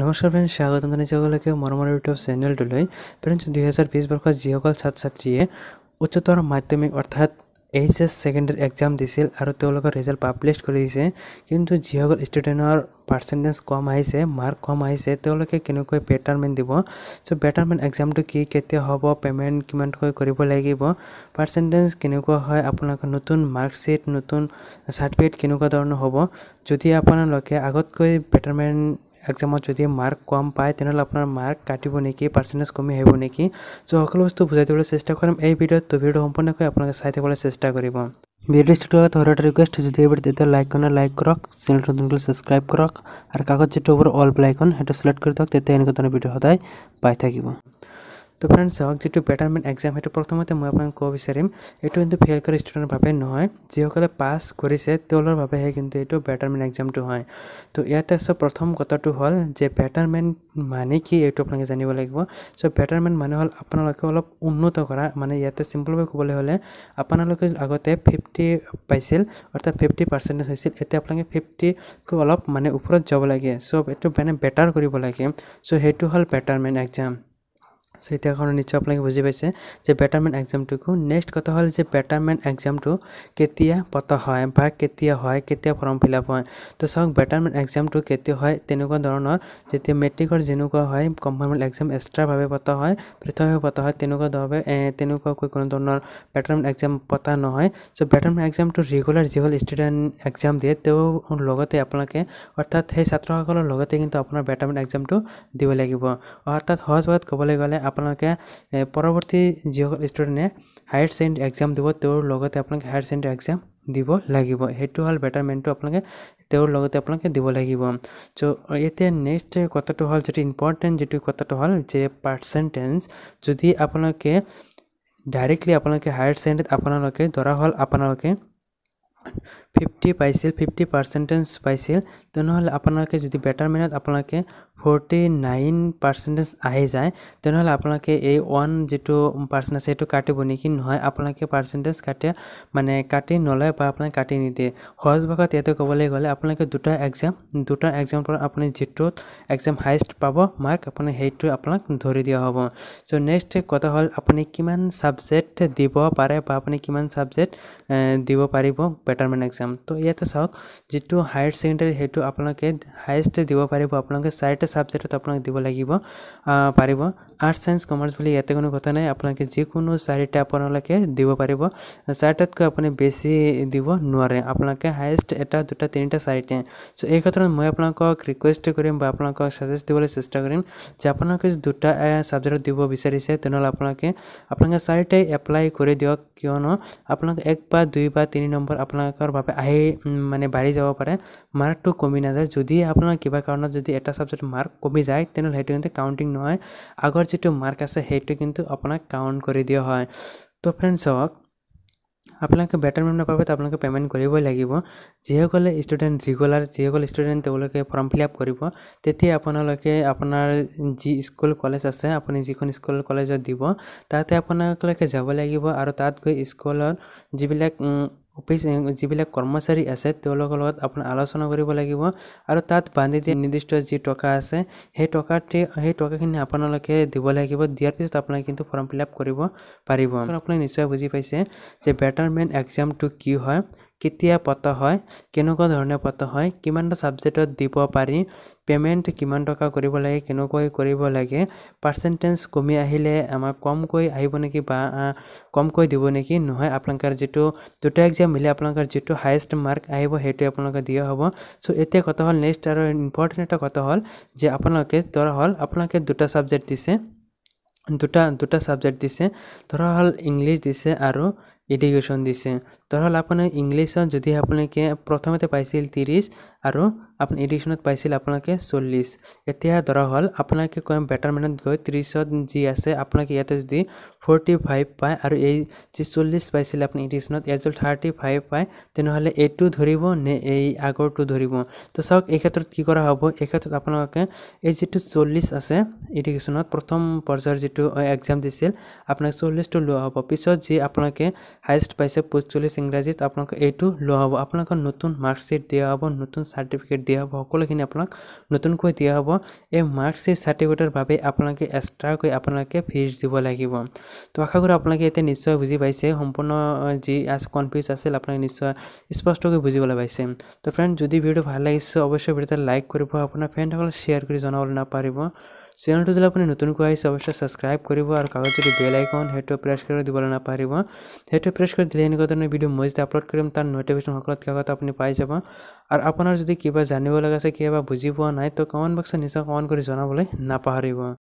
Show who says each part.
Speaker 1: নমস্কাৰ ফ্ৰেণ্ড স্বাগতম জানিছে মৰমৰ ইউটিউব চেনেলটোলৈ ফ্ৰেণ্ডছ দুহেজাৰ বিছ বৰ্ষৰ যিসকল ছাত্ৰ ছাত্ৰীয়ে উচ্চতৰ মাধ্যমিক অৰ্থাৎ এইচ এছ ছেকেণ্ডেৰী এক্সাম দিছিল আৰু তেওঁলোকৰ ৰিজাল্ট পাব্লিছ কৰি দিছে কিন্তু যিসকল ষ্টুডেণ্টৰ পাৰ্চেণ্টেজ কম আহিছে মাৰ্ক কম আহিছে তেওঁলোকে কেনেকৈ বেটাৰমেণ্ট দিব চ' বেটাৰমেণ্ট এক্সামটো কি কেতিয়া হ'ব পে'মেণ্ট কিমানকৈ কৰিব লাগিব পাৰ্চেণ্টেজ কেনেকুৱা হয় আপোনালোকৰ নতুন মাৰ্কশ্বীট নতুন চাৰ্টিফিকেট কেনেকুৱা ধৰণৰ হ'ব যদি আপোনালোকে আগতকৈ বেটাৰমেণ্ট এক্সামত যদি মাৰ্ক কম পায় তেনেহ'লে আপোনাৰ মাৰ্ক কাটিব নেকি পাৰ্চেণ্টেজ কমি আহিব নেকি চ' সকলো বস্তু বুজাই দিবলৈ চেষ্টা কৰিম এই ভিডিঅ'ত ত' ভিডিঅ' সম্পূৰ্ণকৈ আপোনালোকে চাই থাকিবলৈ চেষ্টা কৰিব ভিডিঅ' ষ্টুডিঅ' থৰ এটা ৰিকুৱেষ্ট যদি এইবোৰ তেতিয়া লাইক কৰে লাইক কৰক চেনেলটো নতুনকৈ ছাবস্ক্ৰাইব কৰক আৰু কাগজ যিটো অল বেলাইকন সেইটো ছিলেক্ট কৰি দিয়ক তেতিয়া এনেকুৱা ধৰণৰ ভিডিঅ' সদায় পাই থাকিব তো ফ্ৰেণ্ড চাওক যিটো বেটাৰমেণ্ট এক্সাম সেইটো প্ৰথমতে মই আপোনাক ক'ব বিচাৰিম এইটো কিন্তু ফেইল কৰা ষ্টুডেণ্টৰ বাবে নহয় যিসকলে পাছ কৰিছে তেওঁলোকৰ বাবেহে কিন্তু এইটো বেটাৰমেণ্ট এক্সামটো হয় তো ইয়াতে আছে প্ৰথম কথাটো হ'ল যে বেটাৰমেণ্ট মানে কি এইটো আপোনালোকে জানিব লাগিব চ' বেটাৰমেণ্ট মানে হ'ল আপোনালোকে অলপ উন্নত কৰা মানে ইয়াতে চিম্পলভাৱে ক'বলৈ হ'লে আপোনালোকে আগতে ফিফটি পাইছিল অৰ্থাৎ ফিফটি পাৰ্চেণ্টেজ হৈছিল এতিয়া আপোনালোকে ফিফটিকৈ অলপ মানে ওপৰত যাব লাগে চ' এইটো মানে বেটাৰ কৰিব লাগে চ' সেইটো হ'ল বেটাৰমেণ্ট এক্সাম চ' এতিয়া কাৰণে নিশ্চয় আপোনালোকে বুজি পাইছে যে বেটাৰমেন এক্সামটোকো নেক্সট কথা হ'ল যে বেটাৰমেন এক্সামটো কেতিয়া পতা হয় বা কেতিয়া হয় কেতিয়া ফৰ্ম ফিল আপ হয় ত' চাওক বেটাৰমেন এক্সামটো কেতিয়া হয় তেনেকুৱা ধৰণৰ যেতিয়া মেট্ৰিকৰ যেনেকুৱা হয় কম্পাৰ্টমেণ্ট এক্সাম এক্সট্ৰাভাৱে পতা হয় পৃথকভাৱে পতা হয় তেনেকুৱা ধৰণে তেনেকুৱাকৈ কোনো ধৰণৰ বেটাৰমেন এক্সাম পতা নহয় চ' বেটাৰমেন এক্সামটো ৰেগুলাৰ যিসকল ষ্টুডেণ্ট এক্সাম দিয়ে তেওঁ লগতে আপোনালোকে অৰ্থাৎ সেই ছাত্ৰসকলৰ লগতে কিন্তু আপোনাৰ বেটাৰমেন এক্সামটো দিব লাগিব অৰ্থাৎ সহজভাৱে ক'বলৈ গ'লে আপোনালোকে পৰৱৰ্তী যিসকল ষ্টুডেণ্টে হায়াৰ ছেকেণ্ডেৰী এক্সাম দিব তেওঁৰ লগতে আপোনালোকে হায়াৰ ছেকেণ্ডেৰী এক্সাম দিব লাগিব সেইটো হ'ল বেটাৰমেণ্টটো আপোনালোকে তেওঁৰ লগতে আপোনালোকে দিব লাগিব চ' এতিয়া নেক্সট কথাটো হ'ল যিটো ইম্পৰ্টেণ্ট যিটো কথাটো হ'ল যে পাৰ্চেণ্টেঞ্চ যদি আপোনালোকে ডাইৰেক্টলি আপোনালোকে হায়াৰ ছেকেণ্ডেৰীত আপোনালোকে ধৰা হ'ল আপোনালোকে ফিফটি পাইছিল ফিফটি পাৰ্চেণ্টেজ পাইছিল তেনেহ'লে আপোনালোকে যদি বেটাৰমেনত আপোনালোকে ফৰ্টি নাইন পাৰ্চেণ্টেজ আহি যায় তেনেহ'লে আপোনালোকে এই ওৱান যিটো পাৰ্চেণ্টেজ সেইটো কাটিব নেকি নহয় আপোনালোকে পাৰ্চেণ্টেজ কাটি মানে কাটি নলয় বা আপোনালোকে কাটি নিদিয়ে সহজ ভাষাত ইয়াতে ক'বলৈ গ'লে আপোনালোকে দুটা এক্সাম দুটা এক্সামৰ পৰা আপুনি যিটো এক্সাম হায়েষ্ট পাব মাৰ্ক আপুনি সেইটো আপোনাক ধৰি দিয়া হ'ব চ' নেক্সট কথা হ'ল আপুনি কিমান ছাবজেক্ট দিব পাৰে বা আপুনি কিমান ছাবজেক্ট দিব পাৰিব পেটাৰমেণ্ট এক্সাম তো ইয়াতে চাওক যিটো হায়াৰ ছেকেণ্ডেৰী সেইটো আপোনালোকে হায়েষ্ট দিব পাৰিব আপোনালোকে চাৰিটা ছাবজেক্টত আপোনালোকে দিব লাগিব পাৰিব আৰ্টছ ছায়েঞ্চ কমাৰ্চ বুলি ইয়াতে কোনো কথা নাই আপোনালোকে যিকোনো চাৰিটা আপোনালোকে দিব পাৰিব চাৰিটাতকৈ আপুনি বেছি দিব নোৱাৰে আপোনালোকে হায়েষ্ট এটা দুটা তিনিটা চাৰিটাই চ' এই ক্ষেত্ৰত মই আপোনালোকক ৰিকুৱেষ্ট কৰিম বা আপোনালোকক চাজেষ্ট দিবলৈ চেষ্টা কৰিম যে আপোনালোকে দুটা ছাবজেক্টত দিব বিচাৰিছে তেনেহ'লে আপোনালোকে আপোনালোকে চাৰিটাই এপ্লাই কৰি দিয়ক কিয়নো আপোনালোকে এক বা দুই বা তিনি নম্বৰ আপোনালোকে আপোনালোকৰ বাবে আহি মানে বাঢ়ি যাব পাৰে মাৰ্কটো কমি নাযায় যদি আপোনাৰ কিবা কাৰণত যদি এটা ছাবজেক্ট মাৰ্ক কমি যায় তেনেহ'লে সেইটো কিন্তু কাউণ্টিং নহয় আগৰ যিটো মাৰ্ক আছে সেইটো কিন্তু আপোনাক কাউণ্ট কৰি দিয়া হয় তো ফ্ৰেণ্ডছ হওক আপোনালোকে বেটাৰমেণ্টৰ বাবে আপোনালোকে পে'মেণ্ট কৰিবই লাগিব যিসকলে ষ্টুডেণ্ট ৰেগুলাৰ যিসকল ষ্টুডেণ্ট তেওঁলোকে ফৰ্ম ফিল আপ কৰিব তেতিয়া আপোনালোকে আপোনাৰ যি স্কুল কলেজ আছে আপুনি যিখন স্কুল কলেজত দিব তাতে আপোনালোকে যাব লাগিব আৰু তাত গৈ স্কুলৰ যিবিলাক অফিচ যিবিলাক কৰ্মচাৰী আছে তেওঁলোকৰ লগত আপোনাৰ আলোচনা কৰিব লাগিব আৰু তাত বান্ধি দিয়া নিৰ্দিষ্ট যি টকা আছে সেই টকাটি সেই টকাখিনি আপোনালোকে দিব লাগিব দিয়াৰ পিছত আপোনালোকে কিন্তু ফৰ্ম ফিল আপ কৰিব পাৰিব আপোনালোকে নিশ্চয় বুজি পাইছে যে বেটাৰমেণ্ট এক্সামটো কি হয় কেতিয়া পতা হয় কেনেকুৱা ধৰণে পতা হয় কিমানটা ছাবজেক্টত দিব পাৰি পে'মেণ্ট কিমান টকা কৰিব লাগে কেনেকৈ কৰিব লাগে পাৰ্চেণ্টেজ কমি আহিলে আমাক কমকৈ আহিব নেকি বা কমকৈ দিব নেকি নহয় আপোনালোকৰ যিটো দুটা এক্সাম মিলি আপোনালোকৰ যিটো হায়েষ্ট মাৰ্ক আহিব সেইটোৱে আপোনালোকে দিয়া হ'ব চ' এতিয়া কথা হ'ল নেক্সট আৰু ইম্পৰ্টেণ্ট এটা কথা হ'ল যে আপোনালোকে ধৰা হ'ল আপোনালোকে দুটা ছাবজেক্ট দিছে দুটা দুটা ছাবজেক্ট দিছে ধৰা হ'ল ইংলিছ দিছে আৰু এডুকেশ্যন দিছে তাৰহ'লে আপোনাৰ ইংলিছত যদি আপোনালোকে প্ৰথমতে পাইছিল ত্ৰিছ আৰু আপুনি এডিশ্যনত পাইছিল আপোনালোকে চল্লিছ এতিয়া ধৰা হ'ল আপোনালোকে কয় বেটাৰমেণ্টত গৈ ত্ৰিছত যি আছে আপোনালোকে ইয়াতে যদি ফৰ্টি ফাইভ পায় আৰু এই যি চল্লিছ পাইছিলে আপুনি এডিশ্যনত ইয়াত যদি থাৰ্টি ফাইভ পায় তেনেহ'লে এইটো ধৰিব নে এই আগৰটো ধৰিব তো চাওক এই ক্ষেত্ৰত কি কৰা হ'ব এই ক্ষেত্ৰত আপোনালোকে এই যিটো চল্লিছ আছে এডুকেশ্যনত প্ৰথম পৰ্যায়ৰ যিটো এক্সাম দিছিল আপোনাক চল্লিছটো লোৱা হ'ব পিছত যি আপোনালোকে হায়েষ্ট পাইছে পঁচিছ ইংৰাজীত আপোনালোকে এইটো লোৱা হ'ব আপোনালোকক নতুন মাৰ্কশ্বিট দিয়া হ'ব নতুন চাৰ্টিফিকেট দিয়া দিয়া হ'ব সকলোখিনি আপোনাক নতুনকৈ দিয়া হ'ব এই মাৰ্কশ্বীট চাৰ্টিফিকেটৰ বাবে আপোনালোকে এক্সট্ৰাকৈ আপোনালোকে ফিজ দিব লাগিব তো আশা কৰোঁ আপোনালোকে এতিয়া নিশ্চয় বুজি পাইছে সম্পূৰ্ণ যি আছে কনফিউজ আছিল আপোনালোকে নিশ্চয় স্পষ্টকৈ বুজিবলৈ পাইছে তো ফ্ৰেণ্ড যদি ভিডিঅ' ভাল লাগিছে অৱশ্যে ভিডিঅ' এটা লাইক কৰিব আপোনাৰ ফ্ৰেণ্ডসকলে শ্বেয়াৰ কৰি জনাবলৈ নাপাৰিব চেনেলটো যদি আপুনি নতুনকৈ আহিছে অৱশ্যে ছাবস্ক্ৰাইব কৰিব আৰু কাগজ যদি বেল আইকন সেইটোৱে প্ৰেছ কৰি দিবলৈ নাপাহৰিব সেইটোৱে প্ৰেছ কৰি দিলে এনেকুৱা ধৰণৰ ভিডিঅ' মই যদি আপলোড কৰিম তাৰ ন'টিফিকেশ্যন সকলোতকৈ আগত আপুনি পাই যাব আৰু আপোনাৰ যদি কিবা জানিব লগা আছে কিবা বুজি পোৱা নাই ত' কমেণ্ট বক্সত নিজৰ কমেণ্ট কৰি জনাবলৈ নাপাহৰিব